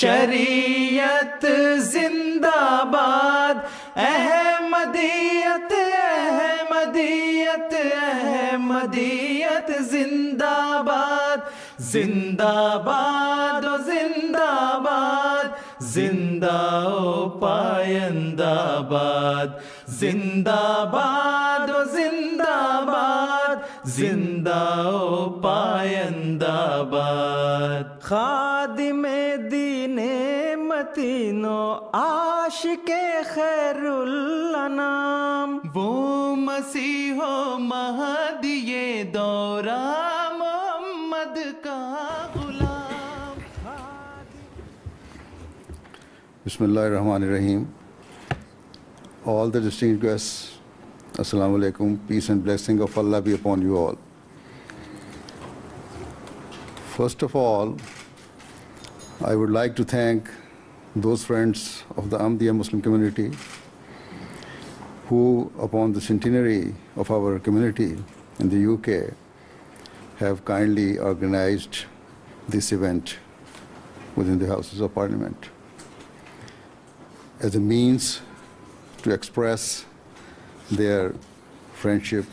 शरीयत जिंदाबाद अहमदियत अहमदियत अहमदियत जिंदाबाद जिंदाबाद ओ जिंदाबाद जिंदा ओ पायंदाबाद जिंदाबाद ओ जिंदाबाद जिंदा ओ पायंदाबाद खाद में दीने मतीनो आश के खैरुल्लाम वो मसीहो महदिये दौरा मोहम्मद का गुलाम बिस्मिल्लाह रहमान रहीम all the distinguished guests Assalamu alaikum. Peace and blessing of Allah be upon you all. First of all, I would like to thank those friends of the Ahmadiyya Muslim community who, upon the centenary of our community in the UK, have kindly organized this event within the Houses of Parliament as a means to express their friendship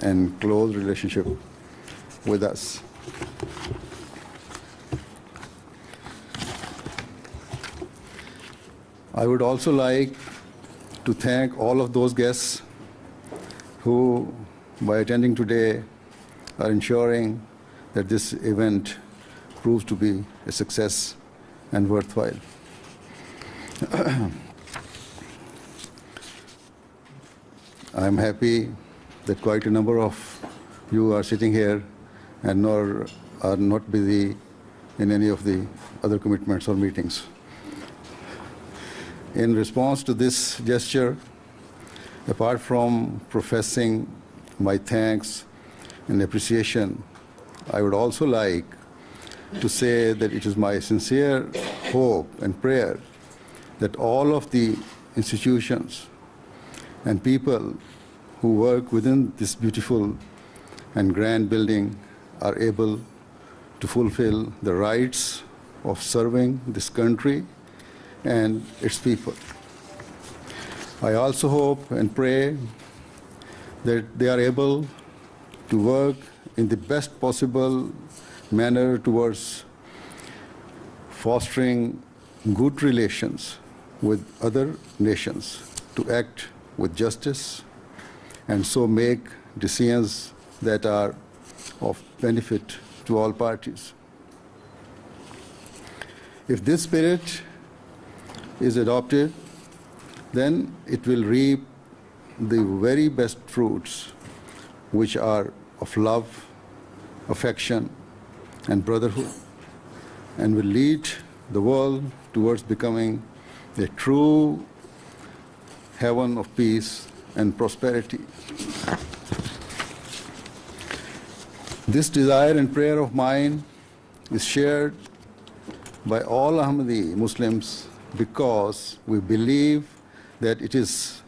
and close relationship with us. I would also like to thank all of those guests who, by attending today, are ensuring that this event proves to be a success and worthwhile. I'm happy that quite a number of you are sitting here and nor are not busy in any of the other commitments or meetings. In response to this gesture, apart from professing my thanks and appreciation, I would also like to say that it is my sincere hope and prayer that all of the institutions and people who work within this beautiful and grand building are able to fulfill the rights of serving this country and its people. I also hope and pray that they are able to work in the best possible manner towards fostering good relations with other nations to act with justice and so make decisions that are of benefit to all parties. If this spirit is adopted, then it will reap the very best fruits, which are of love, affection, and brotherhood, and will lead the world towards becoming a true heaven of peace and prosperity. This desire and prayer of mine is shared by all Ahmadi Muslims because we believe that it is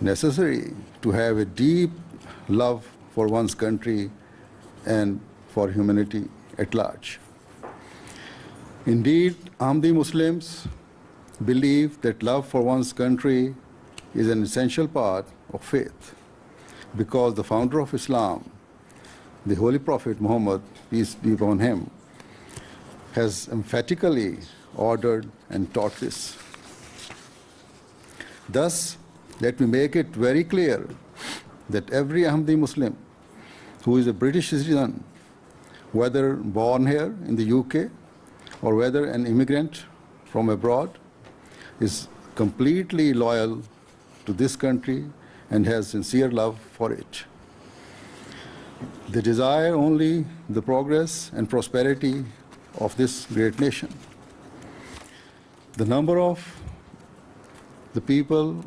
necessary to have a deep love for one's country and for humanity at large. Indeed, Ahmadi Muslims believe that love for one's country is an essential part of faith because the founder of Islam, the Holy Prophet Muhammad, peace be upon him, has emphatically ordered and taught this. Thus, let me make it very clear that every Ahmadi Muslim who is a British citizen, whether born here in the UK or whether an immigrant from abroad, is completely loyal to this country and has sincere love for it. They desire only the progress and prosperity of this great nation. The number of the people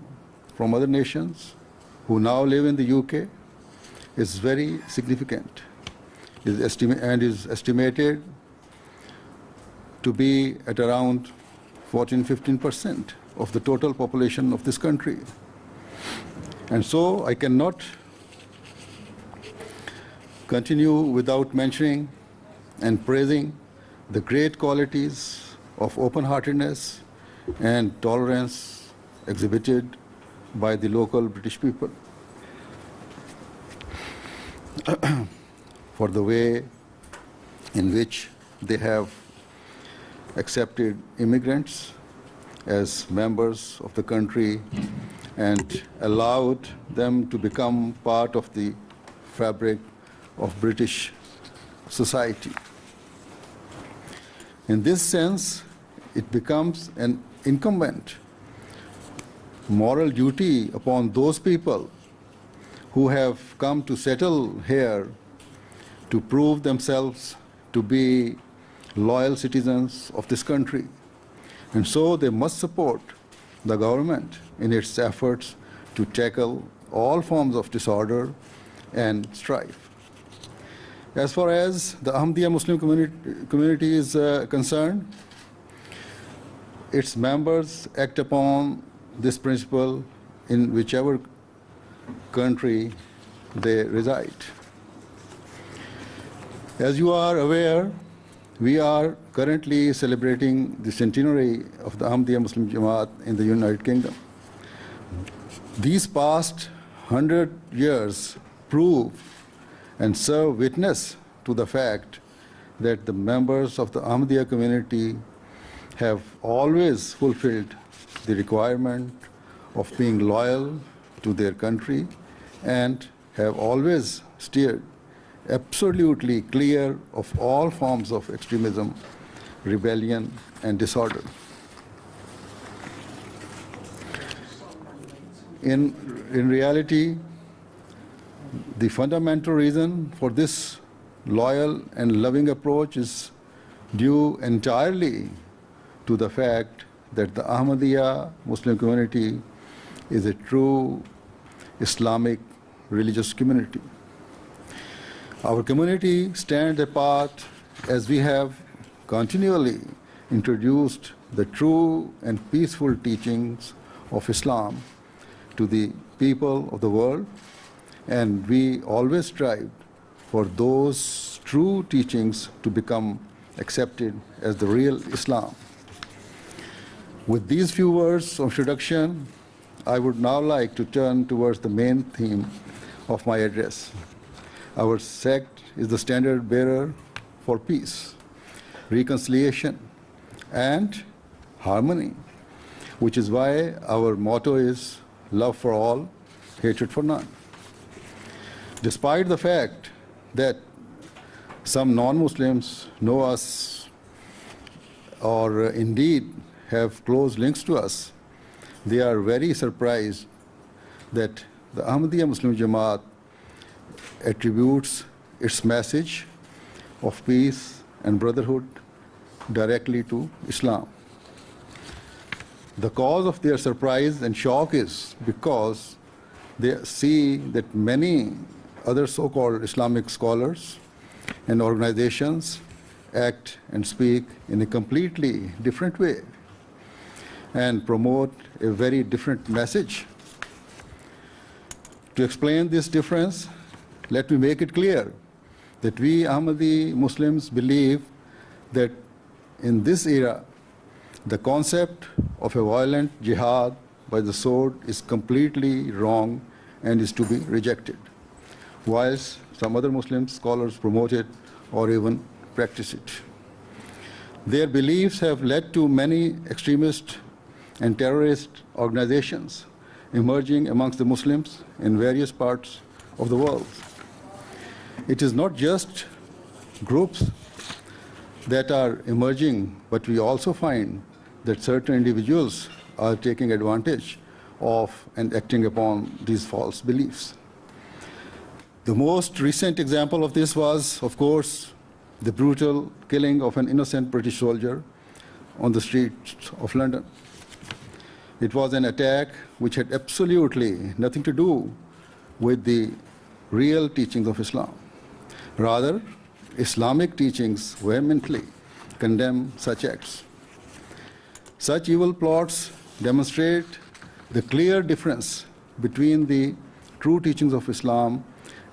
from other nations who now live in the UK is very significant is and is estimated to be at around 14-15% of the total population of this country. And so I cannot continue without mentioning and praising the great qualities of open-heartedness and tolerance exhibited by the local British people for the way in which they have accepted immigrants as members of the country and allowed them to become part of the fabric of British society. In this sense, it becomes an incumbent moral duty upon those people who have come to settle here to prove themselves to be loyal citizens of this country. And so they must support the government in its efforts to tackle all forms of disorder and strife. As far as the Ahmadiyya Muslim community, community is uh, concerned, its members act upon this principle in whichever country they reside. As you are aware, we are currently celebrating the centenary of the Ahmadiyya Muslim Jamaat in the United Kingdom. These past 100 years prove and serve witness to the fact that the members of the Ahmadiyya community have always fulfilled the requirement of being loyal to their country and have always steered absolutely clear of all forms of extremism, rebellion, and disorder. In, in reality, the fundamental reason for this loyal and loving approach is due entirely to the fact that the Ahmadiyya Muslim community is a true Islamic religious community. Our community stands apart as we have continually introduced the true and peaceful teachings of Islam to the people of the world, and we always strive for those true teachings to become accepted as the real Islam. With these few words of introduction, I would now like to turn towards the main theme of my address. Our sect is the standard bearer for peace, reconciliation, and harmony, which is why our motto is love for all, hatred for none. Despite the fact that some non-Muslims know us or indeed have close links to us, they are very surprised that the Ahmadiyya Muslim Jamaat attributes its message of peace and brotherhood directly to Islam. The cause of their surprise and shock is because they see that many other so-called Islamic scholars and organizations act and speak in a completely different way and promote a very different message. To explain this difference, let me make it clear that we Ahmadi Muslims believe that in this era, the concept of a violent jihad by the sword is completely wrong and is to be rejected, whilst some other Muslim scholars promote it or even practice it. Their beliefs have led to many extremist and terrorist organizations emerging amongst the Muslims in various parts of the world. It is not just groups that are emerging, but we also find that certain individuals are taking advantage of and acting upon these false beliefs. The most recent example of this was, of course, the brutal killing of an innocent British soldier on the streets of London. It was an attack which had absolutely nothing to do with the real teachings of Islam. Rather, Islamic teachings vehemently condemn such acts. Such evil plots demonstrate the clear difference between the true teachings of Islam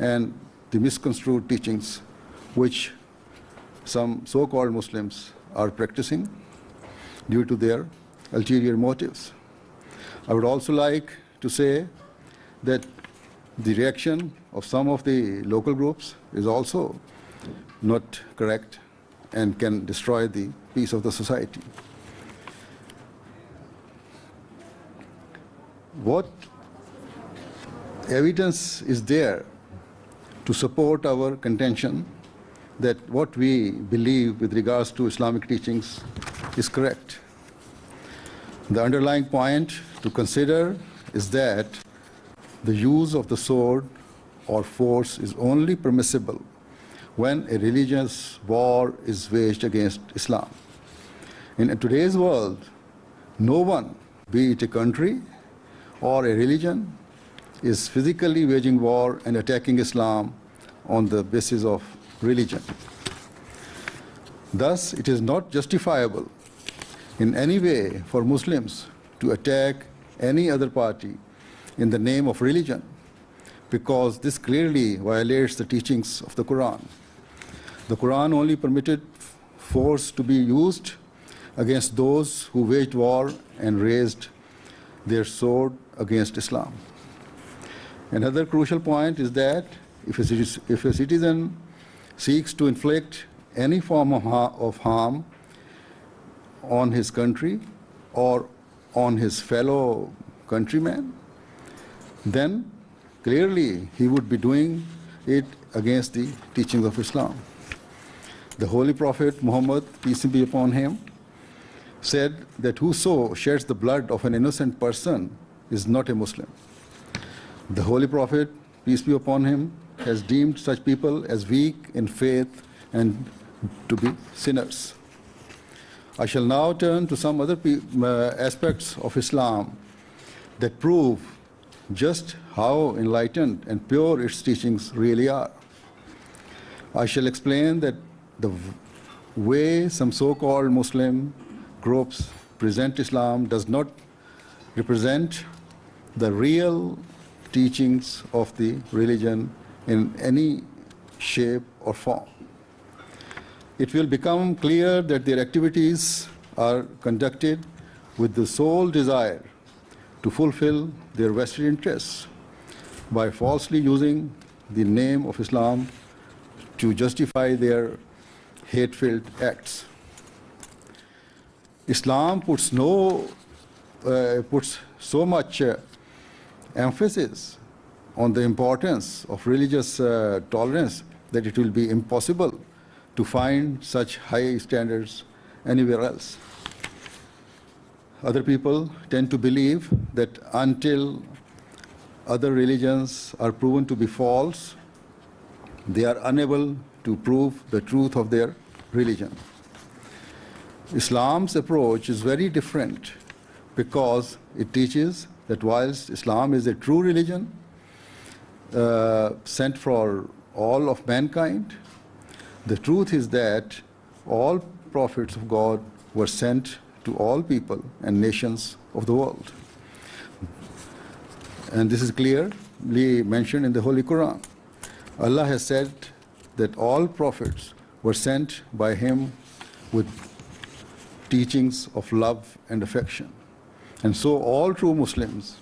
and the misconstrued teachings which some so-called Muslims are practicing due to their ulterior motives. I would also like to say that the reaction of some of the local groups is also not correct and can destroy the peace of the society. What evidence is there to support our contention that what we believe with regards to Islamic teachings is correct? The underlying point to consider is that the use of the sword or force is only permissible when a religious war is waged against Islam. In today's world, no one, be it a country or a religion, is physically waging war and attacking Islam on the basis of religion. Thus, it is not justifiable in any way for Muslims to attack any other party in the name of religion because this clearly violates the teachings of the Quran. The Quran only permitted force to be used against those who waged war and raised their sword against Islam. Another crucial point is that if a, if a citizen seeks to inflict any form of, ha of harm on his country or on his fellow countrymen, then clearly he would be doing it against the teachings of Islam. The Holy Prophet Muhammad, peace be upon him, said that whoso sheds the blood of an innocent person is not a Muslim. The Holy Prophet, peace be upon him, has deemed such people as weak in faith and to be sinners. I shall now turn to some other uh, aspects of Islam that prove just how enlightened and pure its teachings really are. I shall explain that the way some so-called Muslim groups present Islam does not represent the real teachings of the religion in any shape or form. It will become clear that their activities are conducted with the sole desire to fulfill their vested interests by falsely using the name of Islam to justify their hate-filled acts. Islam puts no uh, puts so much uh, emphasis on the importance of religious uh, tolerance that it will be impossible to find such high standards anywhere else other people tend to believe that until other religions are proven to be false, they are unable to prove the truth of their religion. Islam's approach is very different because it teaches that whilst Islam is a true religion uh, sent for all of mankind, the truth is that all prophets of God were sent to all people and nations of the world. And this is clearly mentioned in the Holy Quran. Allah has said that all prophets were sent by Him with teachings of love and affection. And so all true Muslims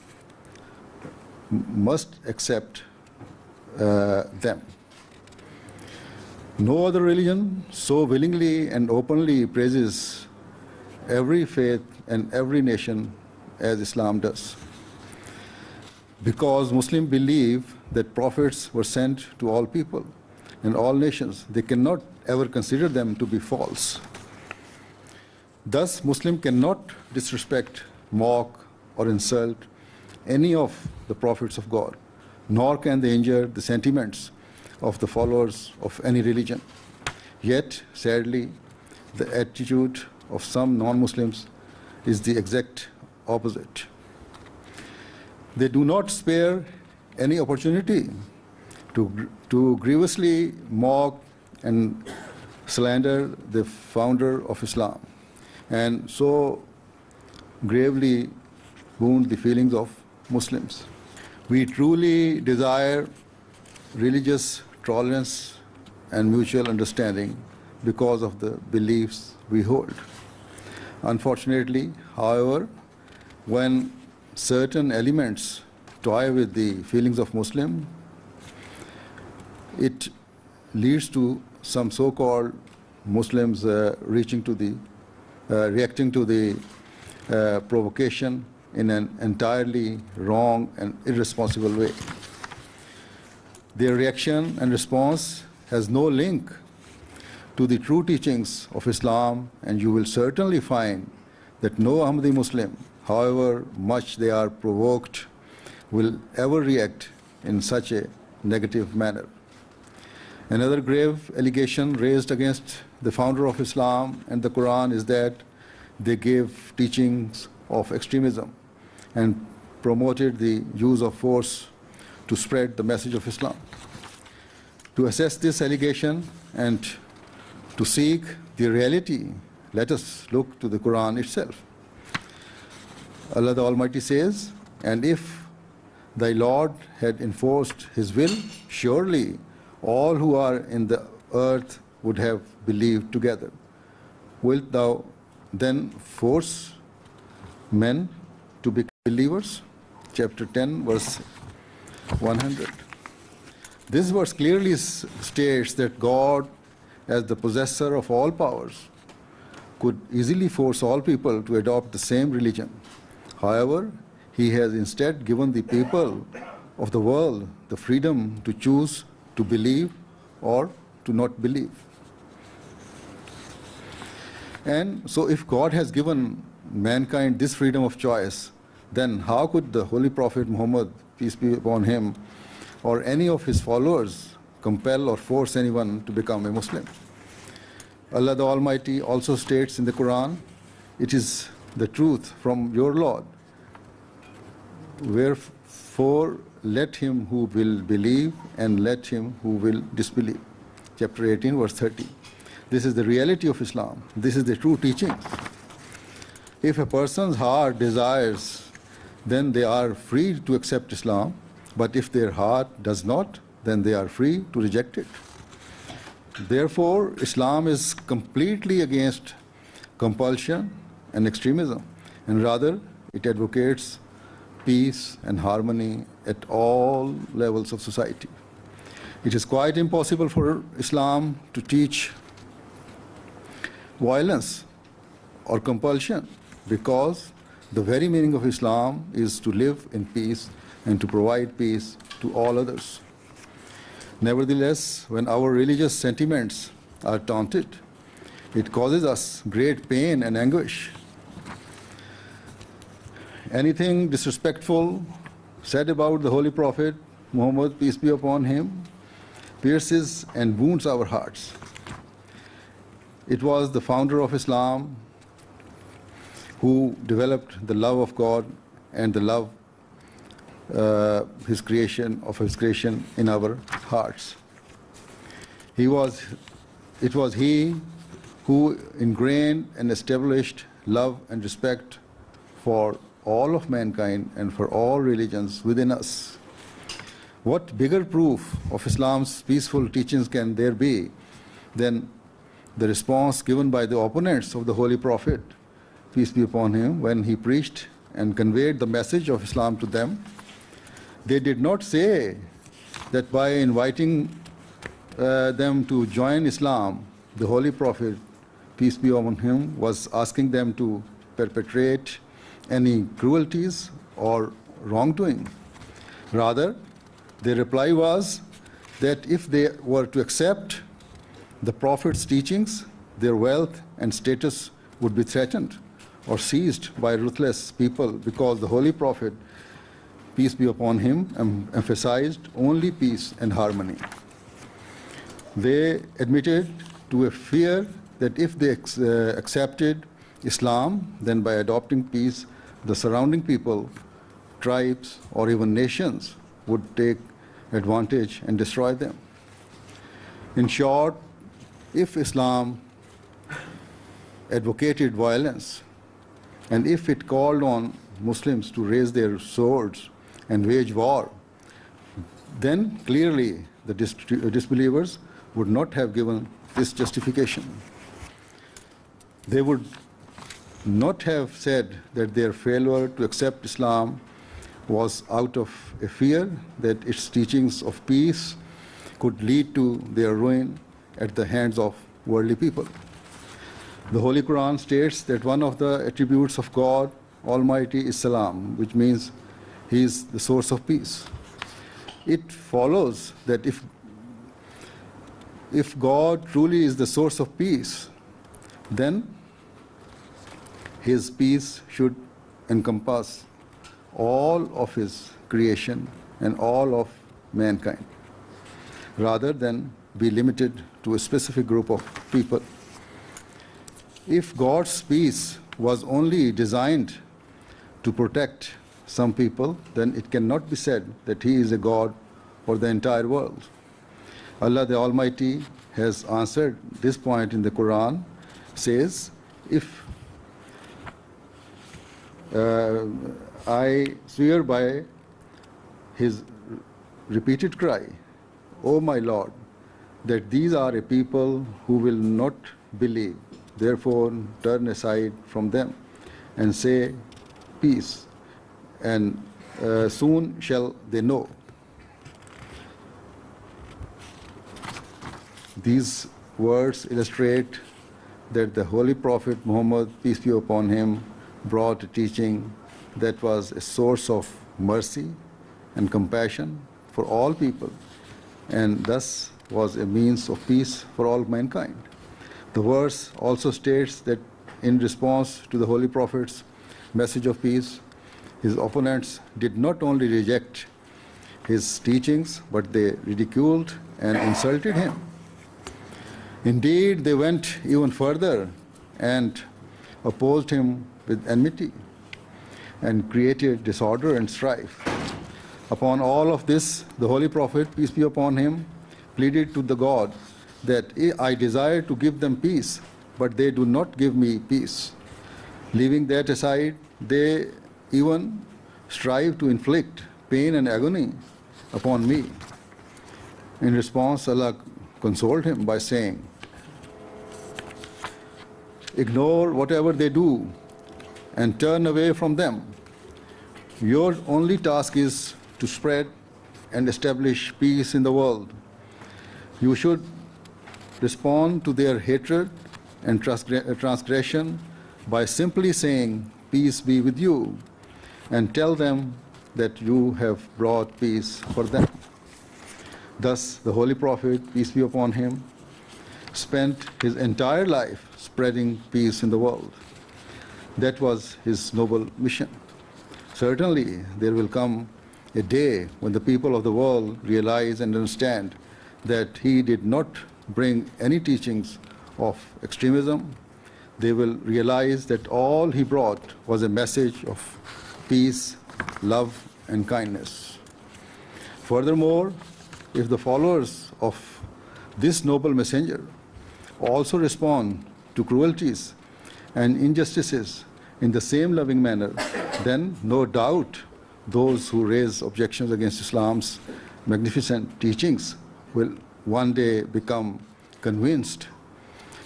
must accept uh, them. No other religion so willingly and openly praises every faith and every nation as Islam does. Because Muslims believe that prophets were sent to all people and all nations, they cannot ever consider them to be false. Thus, Muslims cannot disrespect, mock, or insult any of the prophets of God, nor can they injure the sentiments of the followers of any religion. Yet, sadly, the attitude of some non-Muslims is the exact opposite. They do not spare any opportunity to, to grievously mock and slander the founder of Islam and so gravely wound the feelings of Muslims. We truly desire religious tolerance and mutual understanding because of the beliefs we hold unfortunately. However, when certain elements toy with the feelings of Muslim, it leads to some so-called Muslims uh, reaching to the, uh, reacting to the uh, provocation in an entirely wrong and irresponsible way. Their reaction and response has no link to the true teachings of Islam and you will certainly find that no Ahmadi Muslim, however much they are provoked, will ever react in such a negative manner. Another grave allegation raised against the founder of Islam and the Quran is that they gave teachings of extremism and promoted the use of force to spread the message of Islam. To assess this allegation and to seek the reality, let us look to the Quran itself. Allah the Almighty says, And if thy Lord had enforced his will, surely all who are in the earth would have believed together. Wilt thou then force men to become believers? Chapter 10, verse 100. This verse clearly states that God as the possessor of all powers, could easily force all people to adopt the same religion. However, he has instead given the people of the world the freedom to choose to believe or to not believe. And so if God has given mankind this freedom of choice, then how could the Holy Prophet Muhammad, peace be upon him, or any of his followers compel or force anyone to become a Muslim. Allah the Almighty also states in the Quran, it is the truth from your Lord. Wherefore, let him who will believe and let him who will disbelieve. Chapter 18, verse 30. This is the reality of Islam. This is the true teaching. If a person's heart desires, then they are free to accept Islam. But if their heart does not, then they are free to reject it. Therefore, Islam is completely against compulsion and extremism, and rather it advocates peace and harmony at all levels of society. It is quite impossible for Islam to teach violence or compulsion because the very meaning of Islam is to live in peace and to provide peace to all others. Nevertheless, when our religious sentiments are taunted, it causes us great pain and anguish. Anything disrespectful said about the Holy Prophet Muhammad, peace be upon him, pierces and wounds our hearts. It was the founder of Islam who developed the love of God and the love uh, his creation of his creation in our hearts. He was, it was he who ingrained and established love and respect for all of mankind and for all religions within us. What bigger proof of Islam's peaceful teachings can there be than the response given by the opponents of the Holy Prophet, peace be upon him, when he preached and conveyed the message of Islam to them they did not say that by inviting uh, them to join Islam, the Holy Prophet, peace be upon him, was asking them to perpetrate any cruelties or wrongdoing. Rather, the reply was that if they were to accept the Prophet's teachings, their wealth and status would be threatened or seized by ruthless people because the Holy Prophet peace be upon him, emphasized only peace and harmony. They admitted to a fear that if they uh, accepted Islam, then by adopting peace, the surrounding people, tribes, or even nations would take advantage and destroy them. In short, if Islam advocated violence and if it called on Muslims to raise their swords and wage war, then clearly the dis disbelievers would not have given this justification. They would not have said that their failure to accept Islam was out of a fear that its teachings of peace could lead to their ruin at the hands of worldly people. The Holy Quran states that one of the attributes of God Almighty is Salam, which means he is the source of peace. It follows that if, if God truly is the source of peace, then his peace should encompass all of his creation and all of mankind rather than be limited to a specific group of people. If God's peace was only designed to protect some people, then it cannot be said that he is a God for the entire world. Allah the Almighty has answered this point in the Quran, says, if uh, I swear by his repeated cry, O my Lord, that these are a people who will not believe. Therefore, turn aside from them and say, Peace and uh, soon shall they know. These words illustrate that the Holy Prophet Muhammad, peace be upon him, brought a teaching that was a source of mercy and compassion for all people and thus was a means of peace for all mankind. The verse also states that in response to the Holy Prophet's message of peace, his opponents did not only reject his teachings, but they ridiculed and insulted him. Indeed, they went even further and opposed him with enmity and created disorder and strife. Upon all of this, the Holy Prophet, peace be upon him, pleaded to the God that I desire to give them peace, but they do not give me peace. Leaving that aside, they even strive to inflict pain and agony upon me. In response, Allah consoled him by saying, Ignore whatever they do and turn away from them. Your only task is to spread and establish peace in the world. You should respond to their hatred and transgression by simply saying, Peace be with you and tell them that you have brought peace for them. Thus, the Holy Prophet, peace be upon him, spent his entire life spreading peace in the world. That was his noble mission. Certainly, there will come a day when the people of the world realize and understand that he did not bring any teachings of extremism. They will realize that all he brought was a message of peace, love, and kindness. Furthermore, if the followers of this noble messenger also respond to cruelties and injustices in the same loving manner, then no doubt those who raise objections against Islam's magnificent teachings will one day become convinced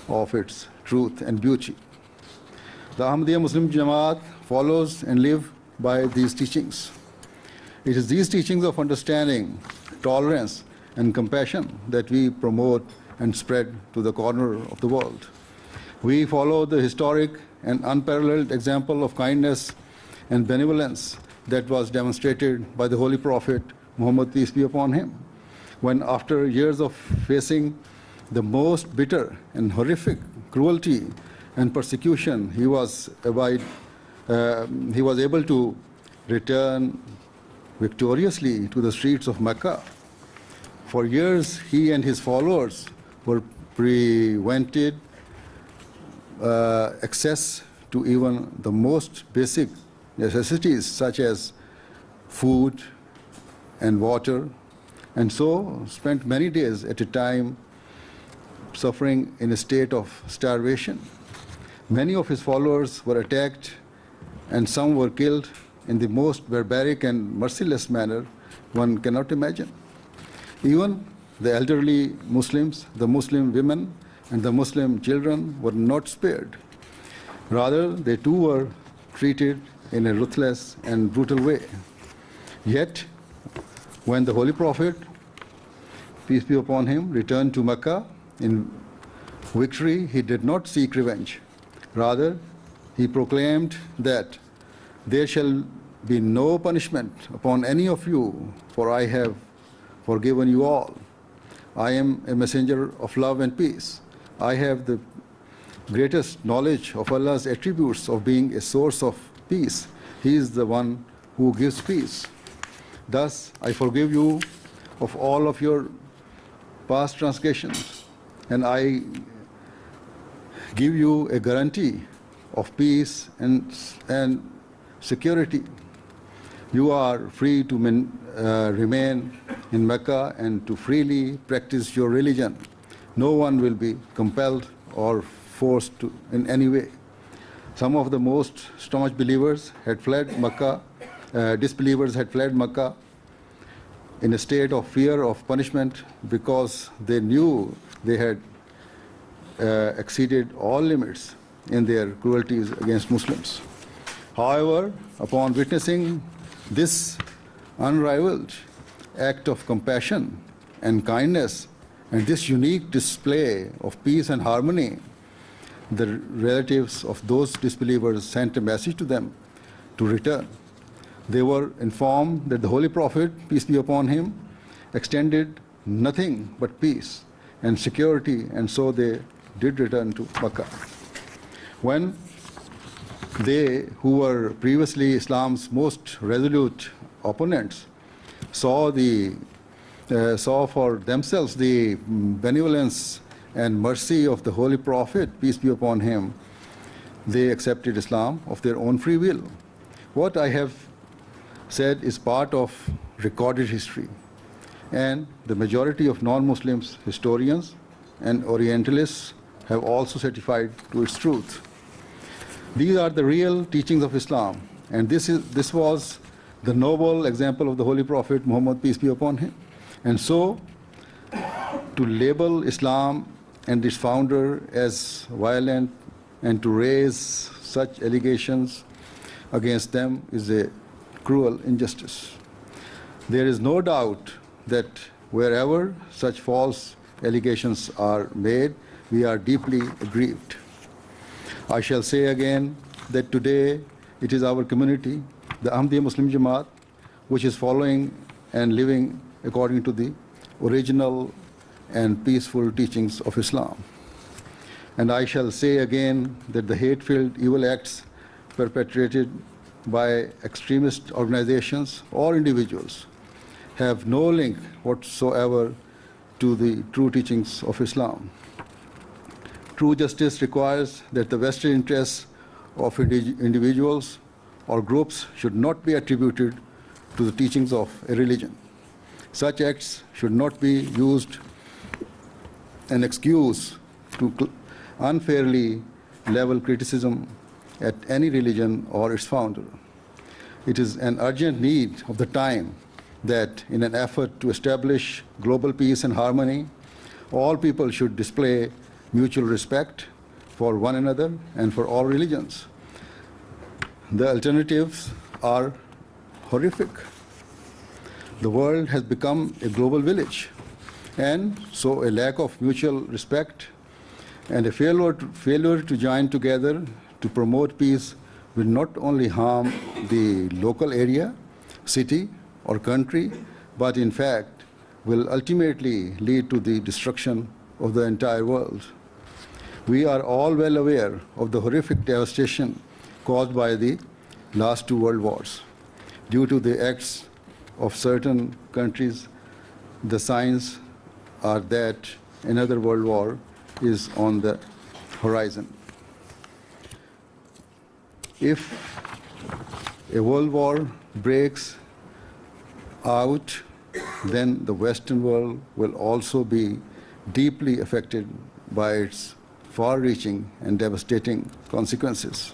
of its truth and beauty. The Ahmadiyya Muslim Jamaat follows and lives by these teachings. It is these teachings of understanding, tolerance, and compassion that we promote and spread to the corner of the world. We follow the historic and unparalleled example of kindness and benevolence that was demonstrated by the Holy Prophet Muhammad, peace be upon him, when after years of facing the most bitter and horrific cruelty and persecution, he was abide, um, he was able to return victoriously to the streets of Mecca. For years, he and his followers were prevented uh, access to even the most basic necessities such as food and water and so spent many days at a time suffering in a state of starvation. Many of his followers were attacked and some were killed in the most barbaric and merciless manner one cannot imagine. Even the elderly Muslims, the Muslim women, and the Muslim children were not spared. Rather, they too were treated in a ruthless and brutal way. Yet, when the Holy Prophet, peace be upon him, returned to Mecca in victory, he did not seek revenge. Rather, he proclaimed that there shall be no punishment upon any of you, for I have forgiven you all. I am a messenger of love and peace. I have the greatest knowledge of Allah's attributes of being a source of peace. He is the one who gives peace. Thus, I forgive you of all of your past transgressions, and I give you a guarantee of peace and, and security. You are free to men, uh, remain in Mecca and to freely practice your religion. No one will be compelled or forced to, in any way. Some of the most staunch believers had fled Mecca, uh, disbelievers had fled Mecca in a state of fear of punishment because they knew they had uh, exceeded all limits in their cruelties against Muslims. However, upon witnessing this unrivaled act of compassion and kindness and this unique display of peace and harmony, the relatives of those disbelievers sent a message to them to return. They were informed that the Holy Prophet, peace be upon him, extended nothing but peace and security, and so they did return to Makkah when they, who were previously Islam's most resolute opponents, saw, the, uh, saw for themselves the mm, benevolence and mercy of the Holy Prophet, peace be upon him, they accepted Islam of their own free will. What I have said is part of recorded history. And the majority of non-Muslims, historians, and Orientalists have also certified to its truth. These are the real teachings of Islam. And this, is, this was the noble example of the Holy Prophet Muhammad, peace be upon him. And so, to label Islam and its founder as violent and to raise such allegations against them is a cruel injustice. There is no doubt that wherever such false allegations are made, we are deeply aggrieved. I shall say again that today it is our community, the Ahmadiyya Muslim Jamaat, which is following and living according to the original and peaceful teachings of Islam. And I shall say again that the hate-filled evil acts perpetrated by extremist organizations or individuals have no link whatsoever to the true teachings of Islam. True justice requires that the vested interests of indi individuals or groups should not be attributed to the teachings of a religion. Such acts should not be used an excuse to unfairly level criticism at any religion or its founder. It is an urgent need of the time that in an effort to establish global peace and harmony, all people should display mutual respect for one another and for all religions. The alternatives are horrific. The world has become a global village, and so a lack of mutual respect and a failure to, failure to join together to promote peace will not only harm the local area, city, or country, but in fact will ultimately lead to the destruction of the entire world. We are all well aware of the horrific devastation caused by the last two world wars due to the acts of certain countries. The signs are that another world war is on the horizon. If a world war breaks out, then the Western world will also be deeply affected by its far-reaching and devastating consequences.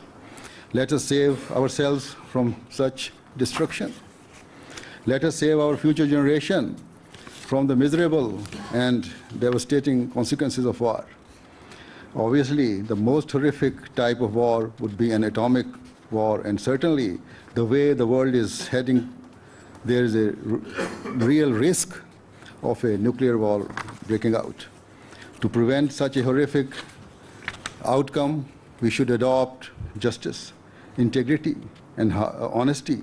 Let us save ourselves from such destruction. Let us save our future generation from the miserable and devastating consequences of war. Obviously, the most horrific type of war would be an atomic war, and certainly the way the world is heading, there is a real risk of a nuclear war breaking out. To prevent such a horrific outcome, we should adopt justice, integrity, and honesty,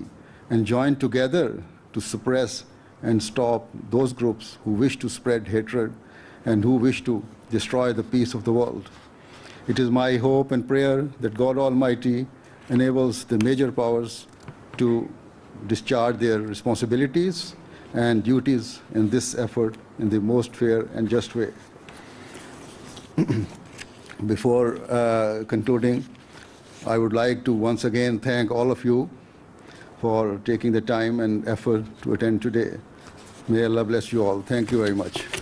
and join together to suppress and stop those groups who wish to spread hatred and who wish to destroy the peace of the world. It is my hope and prayer that God Almighty enables the major powers to discharge their responsibilities and duties in this effort in the most fair and just way. Before uh, concluding, I would like to once again thank all of you for taking the time and effort to attend today. May Allah bless you all. Thank you very much.